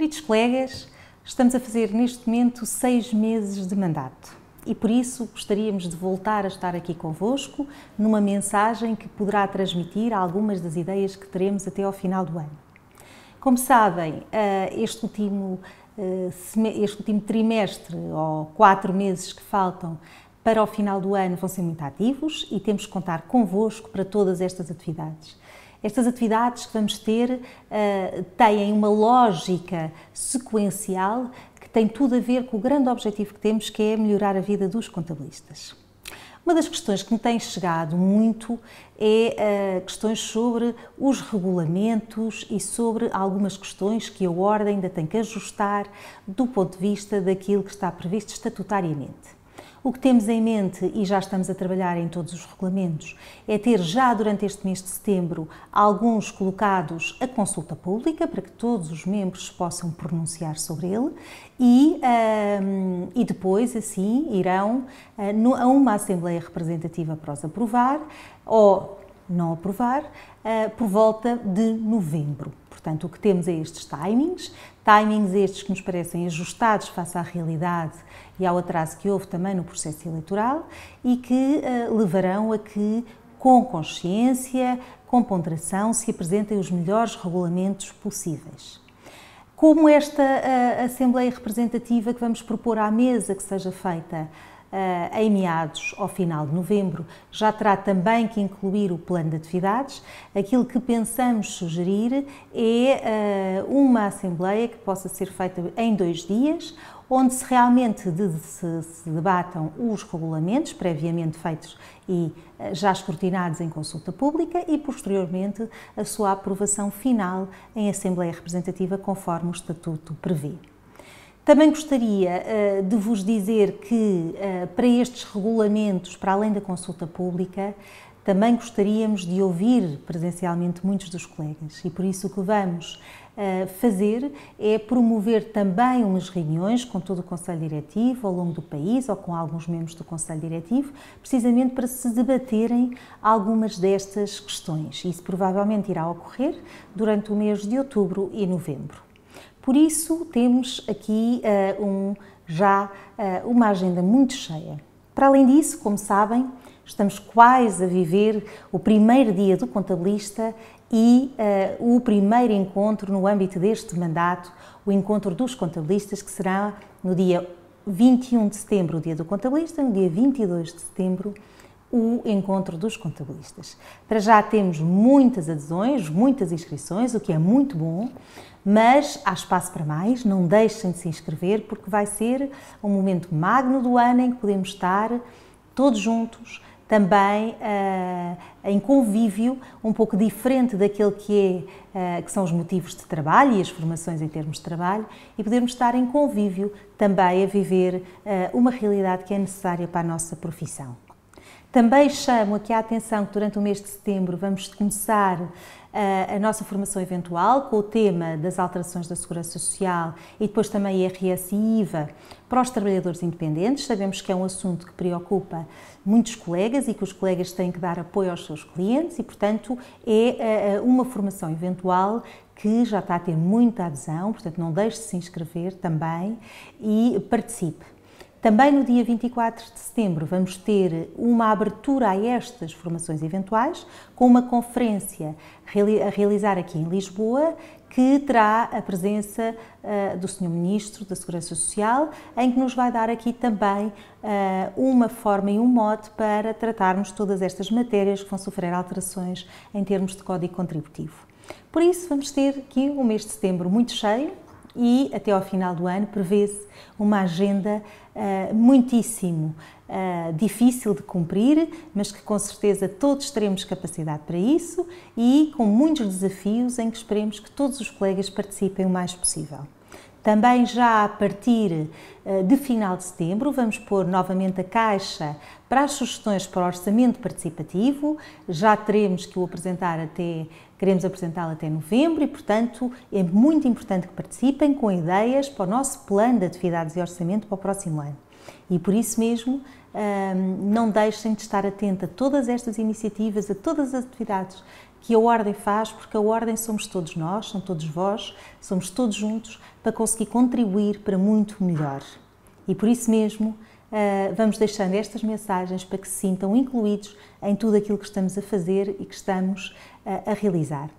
Queridos colegas, estamos a fazer neste momento seis meses de mandato e por isso gostaríamos de voltar a estar aqui convosco numa mensagem que poderá transmitir algumas das ideias que teremos até ao final do ano. Como sabem, eh, este último, eh, este último trimestre ou quatro meses que faltam para o final do ano vão ser muito ativos e temos que contar convosco para todas estas atividades. Estas atividades que vamos ter uh, têm uma lógica sequencial que tem tudo a ver com o grande objetivo que temos, que é melhorar a vida dos contabilistas. Uma das questões que me tem chegado muito é uh, questões sobre os regulamentos e sobre algumas questões que a Ordem ainda tem que ajustar do ponto de vista daquilo que está previsto estatutariamente. O que temos em mente, e já estamos a trabalhar em todos os regulamentos, é ter já durante este mês de setembro alguns colocados a consulta pública para que todos os membros possam pronunciar sobre ele e, um, e depois, assim, irão ah, a uma Assembleia Representativa para os aprovar ou não aprovar, uh, por volta de novembro. Portanto, o que temos é estes timings, timings estes que nos parecem ajustados face à realidade e ao atraso que houve também no processo eleitoral e que uh, levarão a que, com consciência, com ponderação, se apresentem os melhores regulamentos possíveis. Como esta uh, Assembleia Representativa que vamos propor à mesa que seja feita eh, em meados ao final de novembro. Já terá também que incluir o plano de atividades. Aquilo que pensamos sugerir é eh, uma Assembleia que possa ser feita em dois dias, onde se realmente de, se, se, debatam os regulamentos previamente feitos e eh, já escrutinados em consulta pública e, posteriormente, a sua aprovação final em Assembleia Representativa, conforme o Estatuto prevê. Também gostaria uh, de vos dizer que, uh, para estes regulamentos, para além da consulta pública, também gostaríamos de ouvir presencialmente muitos dos colegas e por isso o que vamos uh, fazer é promover também umas reuniões com todo o Conselho Diretivo ao longo do país ou com alguns membros do Conselho Diretivo, precisamente para se debaterem algumas destas questões. Isso provavelmente irá ocorrer durante o mês de outubro e novembro. Por isso, temos aqui uh, um, já uh, uma agenda muito cheia. Para além disso, como sabem, estamos quase a viver o primeiro dia do contabilista e uh, o primeiro encontro no âmbito deste mandato, o encontro dos contabilistas, que será no dia 21 de setembro, o dia do contabilista, no dia 22 de setembro, o encontro dos contabilistas. Para já temos muitas adesões, muitas inscrições, o que é muito bom, mas há espaço para mais, não deixem de se inscrever porque vai ser um momento magno do ano em que podemos estar todos juntos, também uh, em convívio, um pouco diferente daquele que, é, uh, que são os motivos de trabalho e as formações em termos de trabalho, e podermos estar em convívio também a viver uh, uma realidade que é necessária para a nossa profissão. Também chamo aqui a atenção que durante o mês de setembro vamos começar eh, a nossa formação eventual com o tema das alterações da Segurança Social e depois também IRS e IVA para os trabalhadores independentes. Sabemos que é um assunto que preocupa muitos colegas e que os colegas têm que dar apoio aos seus clientes e, portanto, é eh, eh, uma formação eventual que já está a ter muita adesão, portanto, não deixe de se inscrever também e participe. Também no dia 24 de setembro vamos ter uma abertura a estas formações eventuais, com uma conferência a realizar aqui em Lisboa, que terá a presença uh, do Sr. Ministro da Segurança Social, em que nos vai dar aqui também uh, uma forma e um modo para tratarmos todas estas matérias que vão sofrer alterações em termos de código contributivo. Por isso, vamos ter aqui um mês de setembro muito cheio, e até ao final do ano prevê-se uma agenda uh, muitíssimo uh, difícil de cumprir, mas que com certeza todos teremos capacidade para isso e com muitos desafios em que esperemos que todos os colegas participem o mais possível. Também já a partir eh, de final de setembro vamos pôr novamente a caixa para as sugestões para o orçamento participativo. Já teremos que o apresentar até, queremos apresentá-lo até novembro e, portanto, é muito importante que participem com ideias para o nosso plano de atividades e orçamento para o próximo ano. E por isso mesmo, não deixem de estar atenta a todas estas iniciativas, a todas as atividades que a Ordem faz, porque a Ordem somos todos nós, são todos vós, somos todos juntos para conseguir contribuir para muito melhor. E por isso mesmo, ah, vamos deixando estas mensagens para que se sintam incluídos em tudo aquilo que estamos a fazer e que estamos ah, a realizar.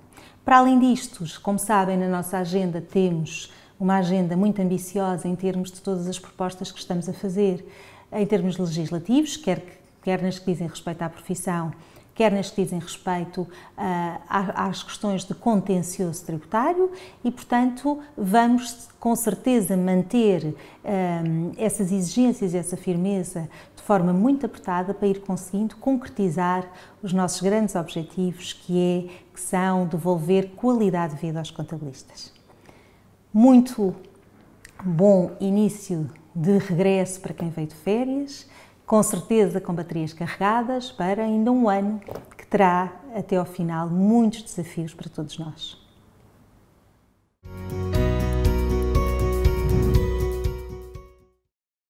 Para além disto, como sabem, na nossa agenda temos uma agenda muito ambiciosa em termos de todas as propostas que estamos a fazer, em termos legislativos, quer, quer nas que dizem respeito à profissão, quer nas que dizem respeito uh, às questões de contencioso tributário e, portanto, vamos com certeza manter um, ah, essas exigências e essa firmeza de forma muito apertada para ir conseguindo concretizar os nossos grandes objetivos, que é que são devolver qualidade de vida aos contabilistas. Muito bom início de regresso para quem veio de férias, com certeza com baterias carregadas para ainda um ano que terá até ao final muitos desafios para todos nós.